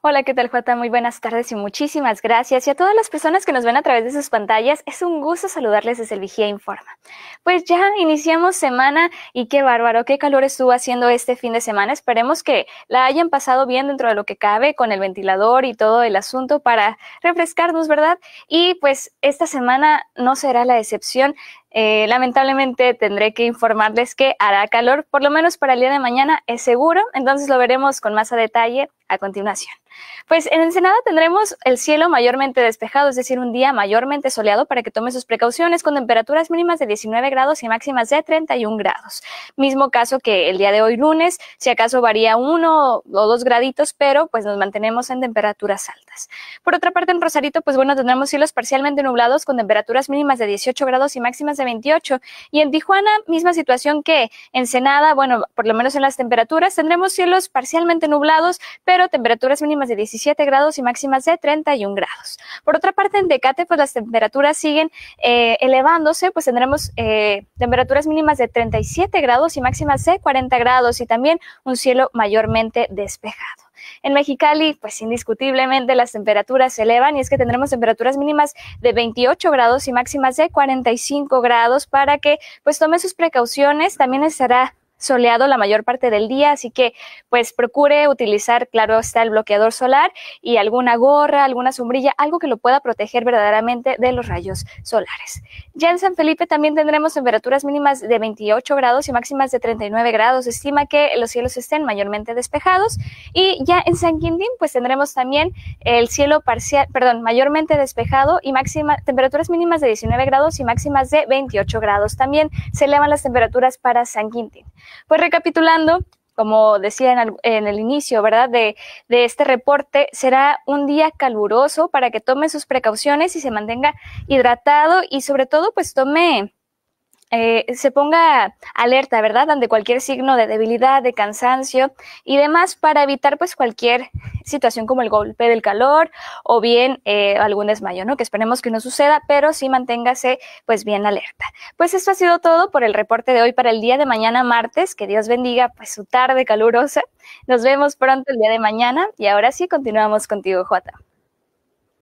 Hola, ¿qué tal, Jota? Muy buenas tardes y muchísimas gracias. Y a todas las personas que nos ven a través de sus pantallas, es un gusto saludarles desde el Vigía Informa. Pues ya iniciamos semana y qué bárbaro, qué calor estuvo haciendo este fin de semana. Esperemos que la hayan pasado bien dentro de lo que cabe con el ventilador y todo el asunto para refrescarnos, ¿verdad? Y pues esta semana no será la excepción. Eh, lamentablemente tendré que informarles que hará calor, por lo menos para el día de mañana es seguro, entonces lo veremos con más a detalle a continuación. Pues en Ensenada tendremos el cielo mayormente despejado, es decir, un día mayormente soleado para que tome sus precauciones con temperaturas mínimas de 19 grados y máximas de 31 grados. Mismo caso que el día de hoy lunes, si acaso varía uno o dos graditos, pero pues nos mantenemos en temperaturas altas. Por otra parte, en Rosarito, pues bueno, tendremos cielos parcialmente nublados con temperaturas mínimas de 18 grados y máximas 28. Y en Tijuana, misma situación que en Ensenada, bueno, por lo menos en las temperaturas, tendremos cielos parcialmente nublados, pero temperaturas mínimas de 17 grados y máximas de 31 grados. Por otra parte, en Decate, pues las temperaturas siguen eh, elevándose, pues tendremos eh, temperaturas mínimas de 37 grados y máximas de 40 grados y también un cielo mayormente despejado. En Mexicali, pues indiscutiblemente las temperaturas se elevan y es que tendremos temperaturas mínimas de 28 grados y máximas de 45 grados para que pues tome sus precauciones. También estará soleado la mayor parte del día, así que pues procure utilizar, claro está, el bloqueador solar y alguna gorra, alguna sombrilla, algo que lo pueda proteger verdaderamente de los rayos solares. Ya en San Felipe también tendremos temperaturas mínimas de 28 grados y máximas de 39 grados. Estima que los cielos estén mayormente despejados y ya en San Quintín pues tendremos también el cielo parcial, perdón, mayormente despejado y máxima temperaturas mínimas de 19 grados y máximas de 28 grados. También se elevan las temperaturas para San Quintín. Pues recapitulando, como decía en el, inicio, ¿verdad? De, de, este reporte, será un día caluroso para que tome sus precauciones y se mantenga hidratado y sobre todo, pues tome eh, se ponga alerta, ¿verdad?, ante cualquier signo de debilidad, de cansancio y demás para evitar pues cualquier situación como el golpe del calor o bien eh, algún desmayo, ¿no? Que esperemos que no suceda, pero sí manténgase pues bien alerta. Pues esto ha sido todo por el reporte de hoy para el día de mañana martes. Que Dios bendiga pues su tarde calurosa. Nos vemos pronto el día de mañana y ahora sí continuamos contigo, Juata.